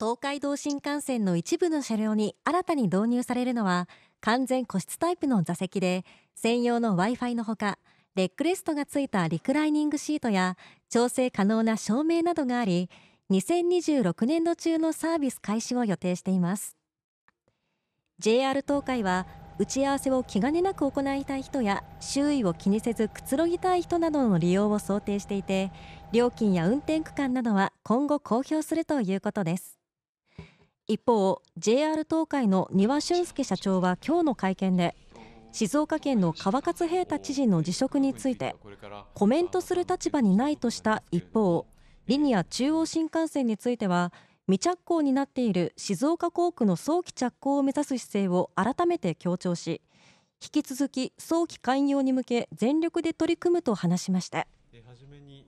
東海道新幹線の一部の車両に新たに導入されるのは完全個室タイプの座席で専用の Wi-Fi のほかレックレストがついたリクライニングシートや調整可能な照明などがあり2026年度中のサービス開始を予定しています JR 東海は打ち合わせを気兼ねなく行いたい人や周囲を気にせずくつろぎたい人などの利用を想定していて料金や運転区間などは今後公表するということです一方 JR 東海の丹羽俊介社長は今日の会見で静岡県の川勝平太知事の辞職についてコメントする立場にないとした一方リニア中央新幹線については未着工になっている静岡工区の早期着工を目指す姿勢を改めて強調し引き続き早期開業に向け全力で取り組むと話しました。